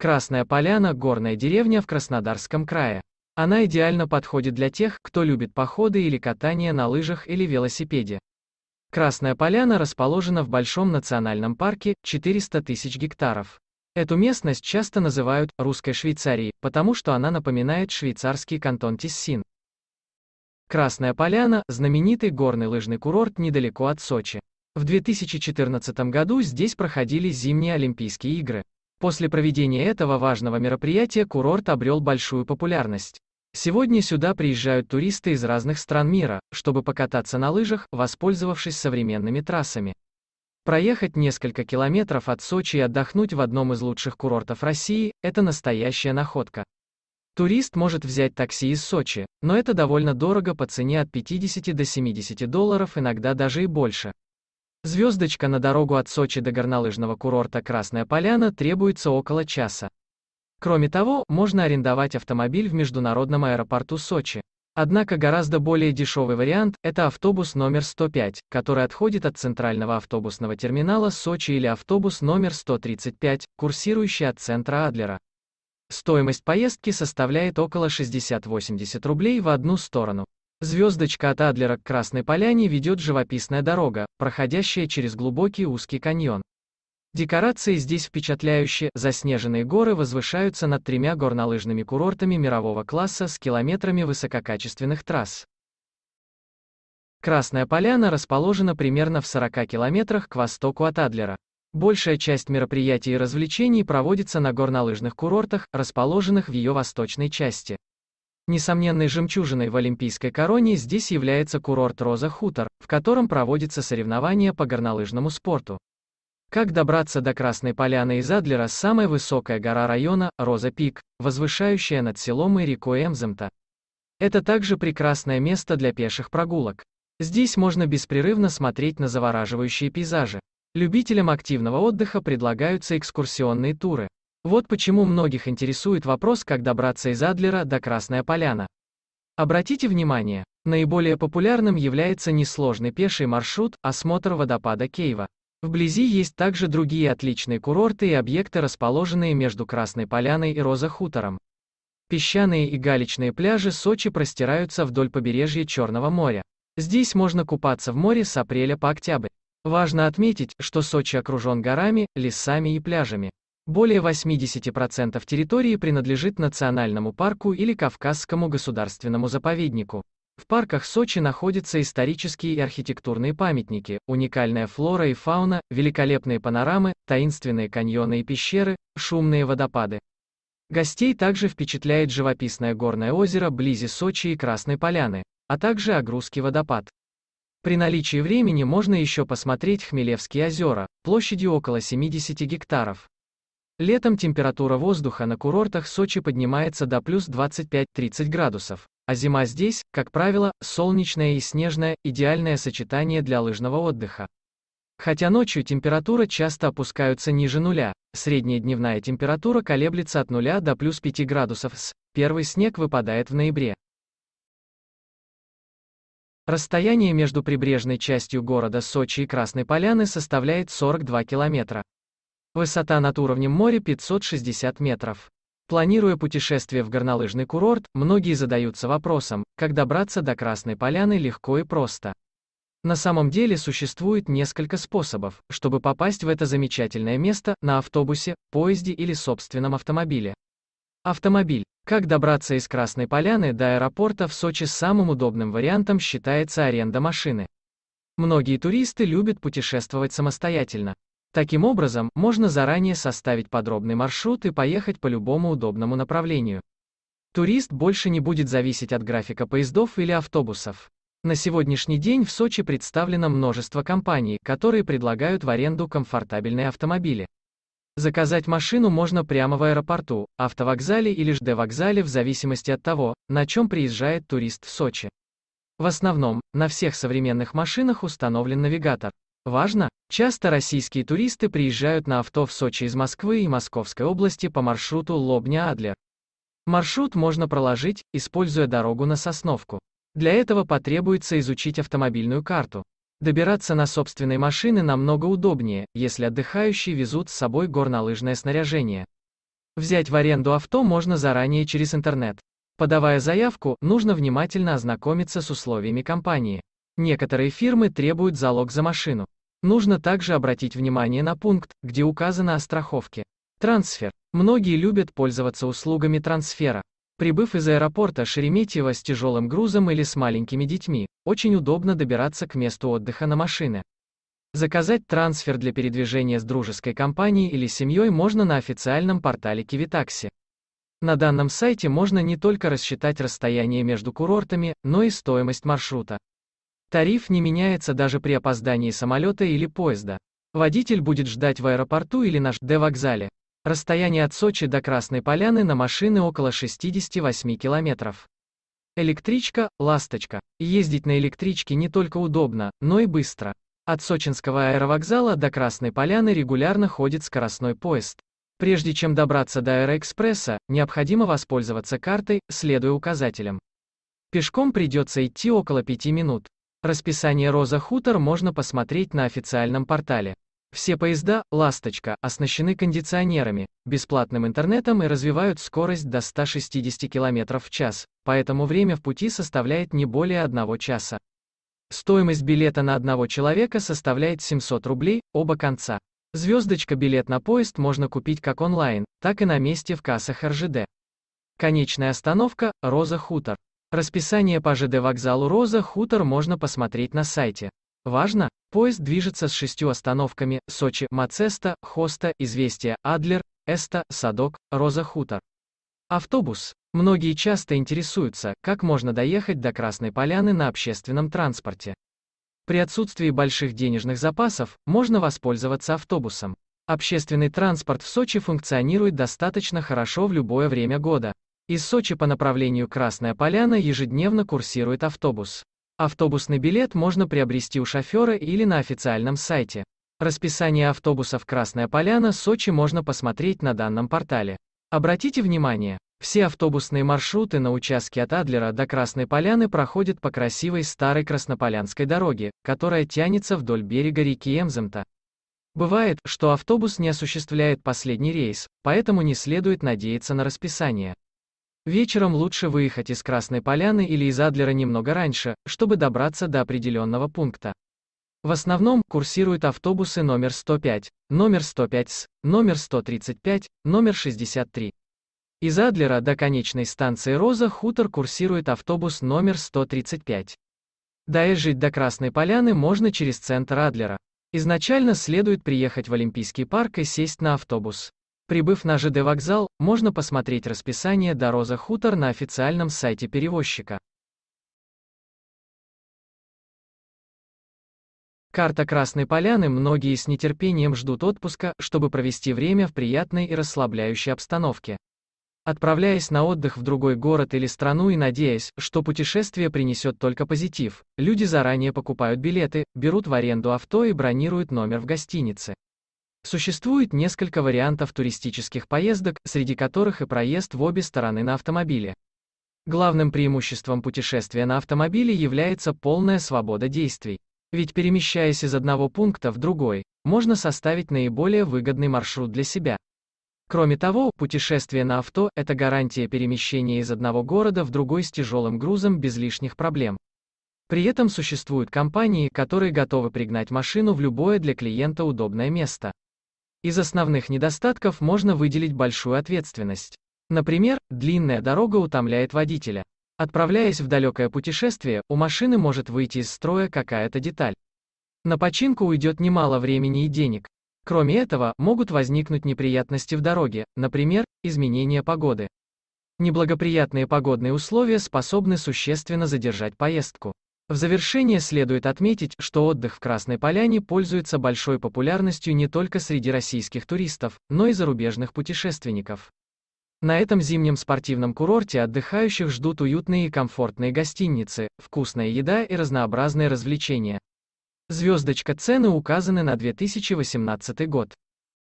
Красная Поляна – горная деревня в Краснодарском крае. Она идеально подходит для тех, кто любит походы или катание на лыжах или велосипеде. Красная Поляна расположена в Большом национальном парке, 400 тысяч гектаров. Эту местность часто называют «русской Швейцарией», потому что она напоминает швейцарский кантон Тиссин. Красная Поляна – знаменитый горный лыжный курорт недалеко от Сочи. В 2014 году здесь проходили зимние Олимпийские игры. После проведения этого важного мероприятия курорт обрел большую популярность. Сегодня сюда приезжают туристы из разных стран мира, чтобы покататься на лыжах, воспользовавшись современными трассами. Проехать несколько километров от Сочи и отдохнуть в одном из лучших курортов России – это настоящая находка. Турист может взять такси из Сочи, но это довольно дорого по цене от 50 до 70 долларов, иногда даже и больше. Звездочка на дорогу от Сочи до горнолыжного курорта Красная Поляна требуется около часа. Кроме того, можно арендовать автомобиль в международном аэропорту Сочи. Однако гораздо более дешевый вариант – это автобус номер 105, который отходит от центрального автобусного терминала Сочи или автобус номер 135, курсирующий от центра Адлера. Стоимость поездки составляет около 60-80 рублей в одну сторону. Звездочка от Адлера к Красной Поляне ведет живописная дорога, проходящая через глубокий узкий каньон. Декорации здесь впечатляющие, заснеженные горы возвышаются над тремя горнолыжными курортами мирового класса с километрами высококачественных трасс. Красная Поляна расположена примерно в 40 километрах к востоку от Адлера. Большая часть мероприятий и развлечений проводится на горнолыжных курортах, расположенных в ее восточной части. Несомненной жемчужиной в Олимпийской короне здесь является курорт Роза Хутор, в котором проводятся соревнования по горнолыжному спорту. Как добраться до Красной Поляны из Адлера самая высокая гора района, Роза Пик, возвышающая над селом и рекой Эмземта. Это также прекрасное место для пеших прогулок. Здесь можно беспрерывно смотреть на завораживающие пейзажи. Любителям активного отдыха предлагаются экскурсионные туры. Вот почему многих интересует вопрос, как добраться из Адлера до Красная Поляна. Обратите внимание, наиболее популярным является несложный пеший маршрут, осмотр водопада Кейва. Вблизи есть также другие отличные курорты и объекты, расположенные между Красной Поляной и Роза-Хутором. Песчаные и галечные пляжи Сочи простираются вдоль побережья Черного моря. Здесь можно купаться в море с апреля по октябрь. Важно отметить, что Сочи окружен горами, лесами и пляжами. Более 80% территории принадлежит национальному парку или Кавказскому государственному заповеднику. В парках Сочи находятся исторические и архитектурные памятники, уникальная флора и фауна, великолепные панорамы, таинственные каньоны и пещеры, шумные водопады. Гостей также впечатляет живописное горное озеро близи Сочи и Красной Поляны, а также Огрузский водопад. При наличии времени можно еще посмотреть Хмелевские озера, площадью около 70 гектаров. Летом температура воздуха на курортах Сочи поднимается до плюс 25-30 градусов, а зима здесь, как правило, солнечная и снежная, идеальное сочетание для лыжного отдыха. Хотя ночью температура часто опускаются ниже нуля, средняя дневная температура колеблется от нуля до плюс 5 градусов с, первый снег выпадает в ноябре. Расстояние между прибрежной частью города Сочи и Красной Поляны составляет 42 километра. Высота над уровнем моря 560 метров. Планируя путешествие в горнолыжный курорт, многие задаются вопросом, как добраться до Красной Поляны легко и просто. На самом деле существует несколько способов, чтобы попасть в это замечательное место на автобусе, поезде или собственном автомобиле. Автомобиль. Как добраться из Красной Поляны до аэропорта в Сочи самым удобным вариантом считается аренда машины. Многие туристы любят путешествовать самостоятельно. Таким образом, можно заранее составить подробный маршрут и поехать по любому удобному направлению. Турист больше не будет зависеть от графика поездов или автобусов. На сегодняшний день в Сочи представлено множество компаний, которые предлагают в аренду комфортабельные автомобили. Заказать машину можно прямо в аэропорту, автовокзале или жд вокзале в зависимости от того, на чем приезжает турист в Сочи. В основном, на всех современных машинах установлен навигатор. Важно, часто российские туристы приезжают на авто в Сочи из Москвы и Московской области по маршруту Лобня-Адлер. Маршрут можно проложить, используя дорогу на Сосновку. Для этого потребуется изучить автомобильную карту. Добираться на собственной машине намного удобнее, если отдыхающие везут с собой горнолыжное снаряжение. Взять в аренду авто можно заранее через интернет. Подавая заявку, нужно внимательно ознакомиться с условиями компании. Некоторые фирмы требуют залог за машину. Нужно также обратить внимание на пункт, где указано о страховке. Трансфер. Многие любят пользоваться услугами трансфера. Прибыв из аэропорта Шереметьево с тяжелым грузом или с маленькими детьми, очень удобно добираться к месту отдыха на машине. Заказать трансфер для передвижения с дружеской компанией или семьей можно на официальном портале Кивитакси. На данном сайте можно не только рассчитать расстояние между курортами, но и стоимость маршрута. Тариф не меняется даже при опоздании самолета или поезда. Водитель будет ждать в аэропорту или на жд вокзале Расстояние от Сочи до Красной Поляны на машины около 68 километров. Электричка – ласточка. Ездить на электричке не только удобно, но и быстро. От Сочинского аэровокзала до Красной Поляны регулярно ходит скоростной поезд. Прежде чем добраться до аэроэкспресса, необходимо воспользоваться картой, следуя указателям. Пешком придется идти около 5 минут. Расписание «Роза Хутор» можно посмотреть на официальном портале. Все поезда «Ласточка» оснащены кондиционерами, бесплатным интернетом и развивают скорость до 160 км в час, поэтому время в пути составляет не более одного часа. Стоимость билета на одного человека составляет 700 рублей, оба конца. Звездочка билет на поезд можно купить как онлайн, так и на месте в кассах РЖД. Конечная остановка – Роза Хутор. Расписание по ЖД вокзалу Роза Хутор можно посмотреть на сайте. Важно, поезд движется с шестью остановками Сочи, Мацеста, Хоста, Известия, Адлер, Эста, Садок, Роза Хутор. Автобус. Многие часто интересуются, как можно доехать до Красной Поляны на общественном транспорте. При отсутствии больших денежных запасов можно воспользоваться автобусом. Общественный транспорт в Сочи функционирует достаточно хорошо в любое время года. Из Сочи по направлению Красная Поляна ежедневно курсирует автобус. Автобусный билет можно приобрести у шофера или на официальном сайте. Расписание автобусов Красная Поляна Сочи можно посмотреть на данном портале. Обратите внимание, все автобусные маршруты на участке от Адлера до Красной Поляны проходят по красивой старой Краснополянской дороге, которая тянется вдоль берега реки Эмземта. Бывает, что автобус не осуществляет последний рейс, поэтому не следует надеяться на расписание. Вечером лучше выехать из Красной Поляны или из Адлера немного раньше, чтобы добраться до определенного пункта. В основном курсируют автобусы номер 105, номер 105С, номер 135, номер 63. Из Адлера до конечной станции Роза хутор курсирует автобус номер 135. Доезжать до Красной Поляны можно через центр Адлера. Изначально следует приехать в Олимпийский парк и сесть на автобус. Прибыв на ЖД вокзал, можно посмотреть расписание до Роза Хутор на официальном сайте перевозчика. Карта Красной Поляны многие с нетерпением ждут отпуска, чтобы провести время в приятной и расслабляющей обстановке. Отправляясь на отдых в другой город или страну и надеясь, что путешествие принесет только позитив, люди заранее покупают билеты, берут в аренду авто и бронируют номер в гостинице. Существует несколько вариантов туристических поездок, среди которых и проезд в обе стороны на автомобиле. Главным преимуществом путешествия на автомобиле является полная свобода действий. Ведь перемещаясь из одного пункта в другой, можно составить наиболее выгодный маршрут для себя. Кроме того, путешествие на авто – это гарантия перемещения из одного города в другой с тяжелым грузом без лишних проблем. При этом существуют компании, которые готовы пригнать машину в любое для клиента удобное место. Из основных недостатков можно выделить большую ответственность. Например, длинная дорога утомляет водителя. Отправляясь в далекое путешествие, у машины может выйти из строя какая-то деталь. На починку уйдет немало времени и денег. Кроме этого, могут возникнуть неприятности в дороге, например, изменение погоды. Неблагоприятные погодные условия способны существенно задержать поездку. В завершение следует отметить, что отдых в Красной Поляне пользуется большой популярностью не только среди российских туристов, но и зарубежных путешественников. На этом зимнем спортивном курорте отдыхающих ждут уютные и комфортные гостиницы, вкусная еда и разнообразные развлечения. Звездочка цены указаны на 2018 год.